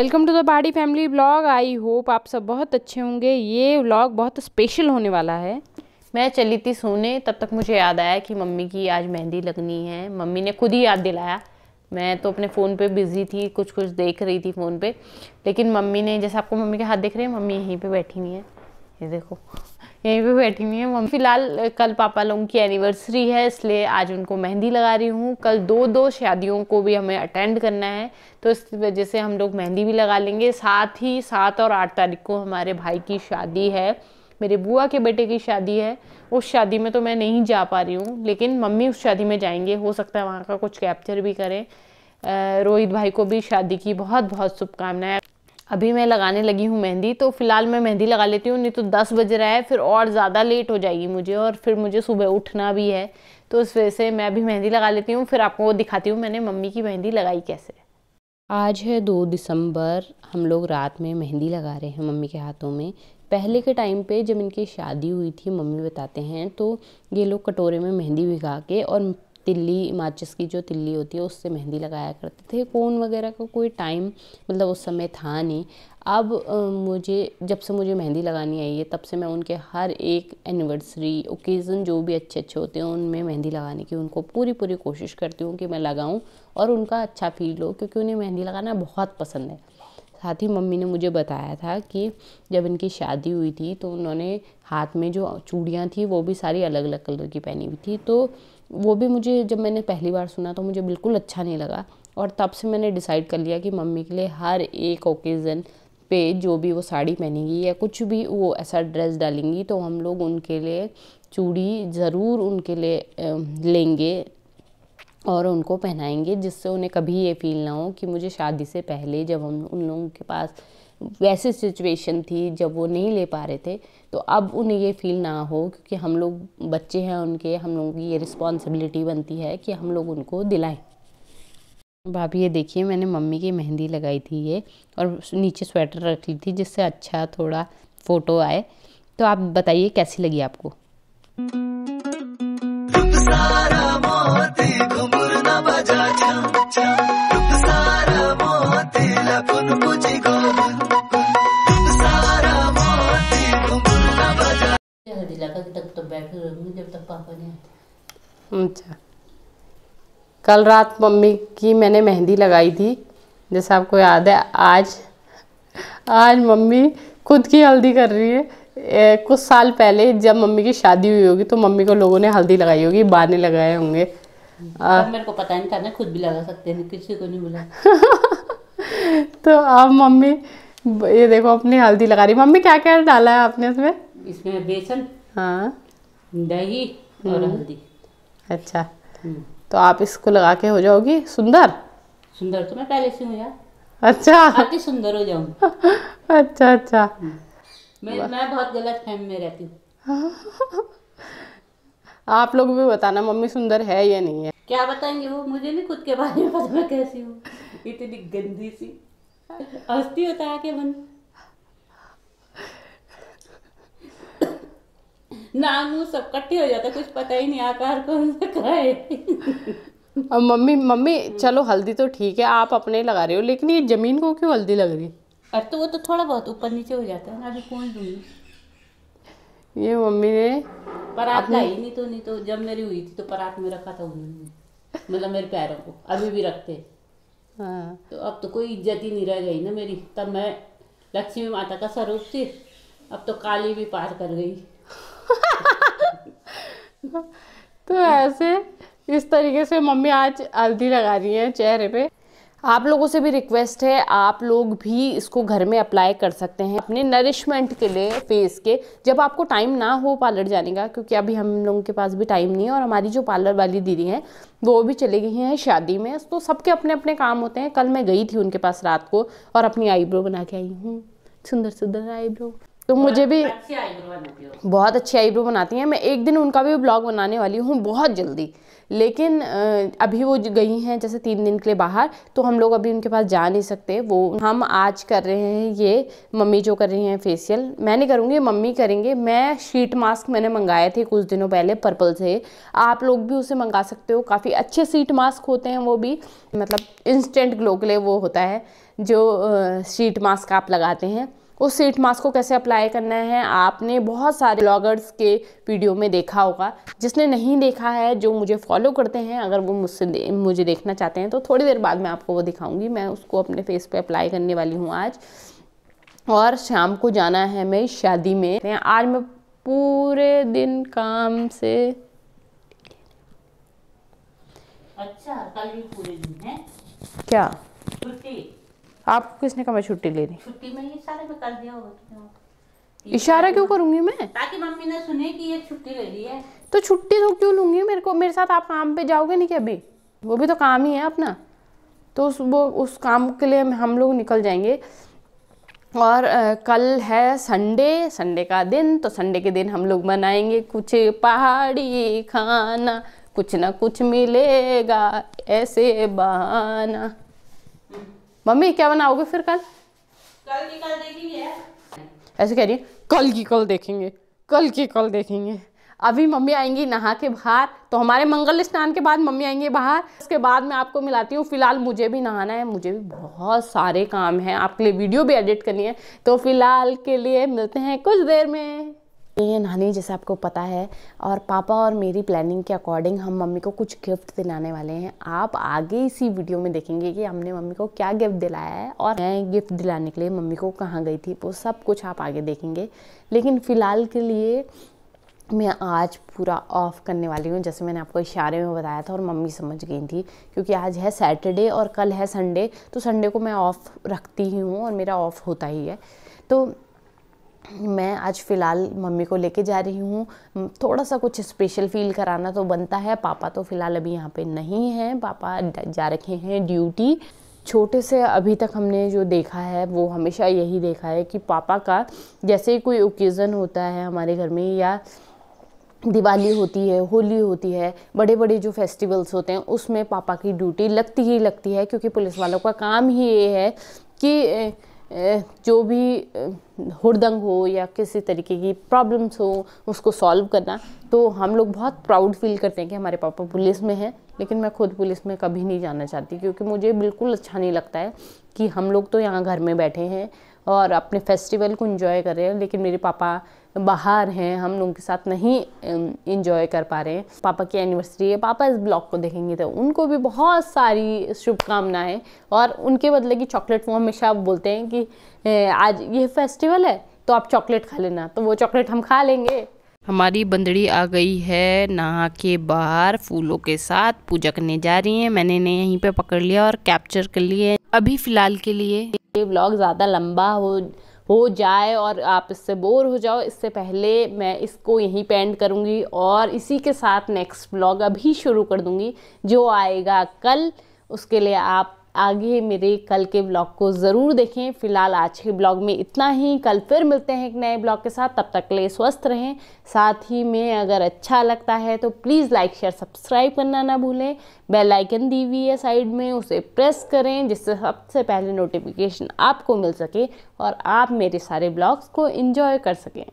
Welcome to the बाड़ी family blog I hope आप सब बहुत अच्छे होंगे ये ब्लॉग बहुत स्पेशल होने वाला है मैं चली थी सोने तब तक मुझे याद आया कि मम्मी की आज मेहंदी लगनी है मम्मी ने खुद ही याद दिलाया मैं तो अपने फ़ोन पे बिज़ी थी कुछ कुछ देख रही थी फ़ोन पे लेकिन मम्मी ने जैसे आपको मम्मी के हाथ देख रहे हैं मम्मी यहीं पे बैठी हुई है ये देखो यहीं पे बैठी हुई है मम्मी फिलहाल कल पापा लोगों की एनिवर्सरी है इसलिए आज उनको मेहंदी लगा रही हूँ कल दो दो शादियों को भी हमें अटेंड करना है तो इस वजह से हम लोग मेहंदी भी लगा लेंगे साथ ही सात और आठ तारीख को हमारे भाई की शादी है मेरे बुआ के बेटे की शादी है उस शादी में तो मैं नहीं जा पा रही हूँ लेकिन मम्मी उस शादी में जाएंगे हो सकता है वहाँ का कुछ कैप्चर भी करें रोहित भाई को भी शादी की बहुत बहुत शुभकामनाएं अभी मैं लगाने लगी हूँ मेहंदी तो फ़िलहाल मैं मेहंदी लगा लेती हूँ नहीं तो दस बज रहा है फिर और ज़्यादा लेट हो जाएगी मुझे और फिर मुझे सुबह उठना भी है तो उस वजह से मैं अभी मेहंदी लगा लेती हूँ फिर आपको वो दिखाती हूँ मैंने मम्मी की मेहंदी लगाई कैसे आज है दो दिसंबर हम लोग रात में मेहंदी लगा रहे हैं मम्मी के हाथों में पहले के टाइम पे जब इनकी शादी हुई थी मम्मी बताते हैं तो ये लोग कटोरे में मेहंदी भिगा के और तिल्ली माचिस की जो तिल्ली होती है उससे मेहंदी लगाया करते थे कोन वगैरह का कोई टाइम मतलब उस समय था नहीं अब मुझे जब से मुझे मेहंदी लगानी आई है तब से मैं उनके हर एक एनिवर्सरी ओकेज़न जो भी अच्छे अच्छे होते हैं उनमें मेहंदी लगाने की उनको पूरी पूरी कोशिश करती हूँ कि मैं लगाऊँ और उनका अच्छा फील हो क्योंकि उन्हें मेहंदी लगाना बहुत पसंद है साथ ही मम्मी ने मुझे बताया था कि जब इनकी शादी हुई थी तो उन्होंने हाथ में जो चूड़ियाँ थी वो भी सारी अलग अलग कलर की पहनी हुई थी तो वो भी मुझे जब मैंने पहली बार सुना तो मुझे बिल्कुल अच्छा नहीं लगा और तब से मैंने डिसाइड कर लिया कि मम्मी के लिए हर एक ओकेज़न पे जो भी वो साड़ी पहनेगी या कुछ भी वो ऐसा ड्रेस डालेंगी तो हम लोग उनके लिए चूड़ी ज़रूर उनके लिए लेंगे और उनको पहनाएंगे जिससे उन्हें कभी ये फील ना हो कि मुझे शादी से पहले जब हम उन लोगों के पास वैसी सिचुएशन थी जब वो नहीं ले पा रहे थे तो अब उन्हें ये फील ना हो क्योंकि हम लोग बच्चे हैं उनके हम लोगों की ये रिस्पॉन्सिबिलिटी बनती है कि हम लोग उनको दिलाएं भाभी ये देखिए मैंने मम्मी की मेहंदी लगाई थी ये और नीचे स्वेटर रख ली थी जिससे अच्छा थोड़ा फ़ोटो आए तो आप बताइए कैसी लगी आपको सारा कल रात मम्मी की मैंने मेहंदी लगाई थी जैसा आपको याद है आज आज मम्मी खुद की हल्दी कर रही है ए, कुछ साल पहले जब मम्मी की शादी हुई होगी तो मम्मी को लोगों ने हल्दी लगाई होगी बाने लगाए होंगे मेरे को पता नहीं था ना खुद भी लगा सकते हैं किसी को नहीं बुला तो अब मम्मी ये देखो अपनी हल्दी लगा रही मम्मी क्या क्या डाला है आपने इसमें इसमें बेसन हाँ दही और हम्म। हल्दी अच्छा हम्म। तो आप इसको लगा के हो जाओगी सुंदर सुंदर तो मैं पहले से हूँ यार अच्छा सुंदर हो जाऊंगी अच्छा अच्छा हम्म। मैं मैं बहुत गलत फैम में रहती हूँ आप लोग भी बताना मम्मी सुंदर है या नहीं है क्या बताएंगे वो मुझे नहीं खुद के बारे में पता कैसी हूँ इतनी गंदी सी हंसती होता है कि मन ना मुँह सब कट्टे हो जाता कुछ पता ही नहीं आकार कौन सा का है अब मम्मी मम्मी चलो हल्दी तो ठीक है आप अपने लगा रहे हो लेकिन ये जमीन को क्यों हल्दी लग रही अरे तो वो तो थोड़ा बहुत ऊपर नीचे हो जाता है ना अभी कौन दूंगी ये मम्मी ने परात लाई नहीं तो नहीं तो जब मेरी हुई थी तो परात में रखा था उन्होंने मतलब मेरे पैरों को अभी भी रखते हाँ तो अब तो कोई इज्जत ही नहीं रह गई ना मेरी तब मैं लक्ष्मी माता का स्वरूप थी अब तो काली भी पार कर गई तो ऐसे इस तरीके से मम्मी आज हल्दी लगा रही हैं चेहरे पे आप लोगों से भी रिक्वेस्ट है आप लोग भी इसको घर में अप्लाई कर सकते हैं अपने नरिशमेंट के लिए फेस के जब आपको टाइम ना हो पार्लर जाने का क्योंकि अभी हम लोगों के पास भी टाइम नहीं है और हमारी जो पार्लर वाली दीदी हैं वो भी चली गई हैं शादी में तो सबके अपने अपने काम होते हैं कल मैं गई थी उनके पास रात को और अपनी आईब्रो बना के आई हूँ सुंदर सुंदर आईब्रो तो मुझे भी बहुत अच्छी आईब्रो बनाती हैं मैं एक दिन उनका भी ब्लॉग बनाने वाली हूँ बहुत जल्दी लेकिन अभी वो गई हैं जैसे तीन दिन के लिए बाहर तो हम लोग अभी उनके पास जा नहीं सकते वो हम आज कर रहे हैं ये मम्मी जो कर रही हैं फेशियल मैं नहीं करूँगी मम्मी करेंगे मैं शीट मास्क मैंने मंगाए थे कुछ दिनों पहले पर्पल से आप लोग भी उसे मंगा सकते हो काफ़ी अच्छे शीट मास्क होते हैं वो भी मतलब इंस्टेंट ग्लो के लिए वो होता है जो शीट मास्क आप लगाते हैं उस सीट मास्क को कैसे अप्लाई करना है आपने बहुत सारे ब्लॉगर्स के वीडियो में देखा होगा जिसने नहीं देखा है जो मुझे फॉलो करते हैं अगर वो मुझसे दे, मुझे देखना चाहते हैं तो थोड़ी देर बाद मैं आपको वो दिखाऊंगी मैं उसको अपने फेस पे अप्लाई करने वाली हूँ आज और शाम को जाना है मैं शादी में आज मैं पूरे दिन काम से अच्छा कल भी पूरे दिन है क्या आप किसने कहा मैं छुट्टी ले रही छुट्टी में इशारे में कर दिया होगा इशारा तो क्यों करूंगी मैं ताकि मम्मी ने सुने कि ये छुट्टी ले रही है तो छुट्टी तो क्यों लूंगी मेरे को मेरे साथ आप काम पे जाओगे नहीं क्या अभी वो भी तो काम ही है अपना तो उस वो उस काम के लिए हम लोग निकल जाएंगे और आ, कल है संडे संडे का दिन तो संडे के दिन हम लोग बनाएंगे कुछ पहाड़ी खाना कुछ ना कुछ मिलेगा ऐसे बहाना मम्मी क्या बनाओगे फिर कल कल की कल देखेंगे ऐसे कह रही है कल की कल देखेंगे कल की कल देखेंगे अभी मम्मी आएंगी नहा के बाहर तो हमारे मंगल स्नान के बाद मम्मी आएंगी बाहर उसके बाद मैं आपको मिलाती हूँ फिलहाल मुझे भी नहाना है मुझे भी बहुत सारे काम हैं आपके लिए वीडियो भी एडिट करनी है तो फिलहाल के लिए मिलते हैं कुछ देर में ये नानी जैसे आपको पता है और पापा और मेरी प्लानिंग के अकॉर्डिंग हम मम्मी को कुछ गिफ्ट दिलाने वाले हैं आप आगे इसी वीडियो में देखेंगे कि हमने मम्मी को क्या गिफ्ट दिलाया है और मैं गिफ्ट दिलाने के लिए मम्मी को कहाँ गई थी वो सब कुछ आप आगे देखेंगे लेकिन फ़िलहाल के लिए मैं आज पूरा ऑफ करने वाली हूँ जैसे मैंने आपको इशारे में बताया था और मम्मी समझ गई थी क्योंकि आज है सैटरडे और कल है संडे तो संडे को मैं ऑफ़ रखती ही हूँ और मेरा ऑफ़ होता ही है तो मैं आज फ़िलहाल मम्मी को लेके जा रही हूँ थोड़ा सा कुछ स्पेशल फील कराना तो बनता है पापा तो फ़िलहाल अभी यहाँ पे नहीं हैं पापा जा रखे हैं ड्यूटी छोटे से अभी तक हमने जो देखा है वो हमेशा यही देखा है कि पापा का जैसे ही कोई ओकेज़न होता है हमारे घर में या दिवाली होती है होली होती है बड़े बड़े जो फेस्टिवल्स होते हैं उसमें पापा की ड्यूटी लगती ही लगती है क्योंकि पुलिस वालों का काम ही ये है कि जो भी हुड़दंग हो या किसी तरीके की प्रॉब्लम्स हो उसको सॉल्व करना तो हम लोग बहुत प्राउड फील करते हैं कि हमारे पापा पुलिस में हैं लेकिन मैं खुद पुलिस में कभी नहीं जाना चाहती क्योंकि मुझे बिल्कुल अच्छा नहीं लगता है कि हम लोग तो यहाँ घर में बैठे हैं और अपने फेस्टिवल को इन्जॉय कर रहे हैं लेकिन मेरे पापा बाहर हैं हम लोगों के साथ नहीं इन्जॉय कर पा रहे हैं पापा की एनिवर्सरी है पापा इस ब्लॉग को देखेंगे तो उनको भी बहुत सारी शुभकामनाएं और उनके बदले की चॉकलेट वो हमेशा बोलते हैं कि आज ये फेस्टिवल है तो आप चॉकलेट खा लेना तो वो चॉकलेट हम खा लेंगे हमारी बंदड़ी आ गई है नहा के बाहर फूलों के साथ पूजा करने जा रही है मैंने इन्हें यहीं पे पकड़ लिया और कैप्चर कर लिए अभी फ़िलहाल के लिए ये ब्लॉग ज़्यादा लंबा हो हो जाए और आप इससे बोर हो जाओ इससे पहले मैं इसको यहीं पे एंड करूँगी और इसी के साथ नेक्स्ट ब्लॉग अभी शुरू कर दूँगी जो आएगा कल उसके लिए आप आगे मेरे कल के ब्लॉग को ज़रूर देखें फ़िलहाल आज के ब्लॉग में इतना ही कल फिर मिलते हैं एक नए ब्लॉग के साथ तब तक ले स्वस्थ रहें साथ ही में अगर अच्छा लगता है तो प्लीज़ लाइक शेयर सब्सक्राइब करना ना भूलें बेल आइकन दी हुई है साइड में उसे प्रेस करें जिससे सबसे पहले नोटिफिकेशन आपको मिल सके और आप मेरे सारे ब्लॉग्स को इन्जॉय कर सकें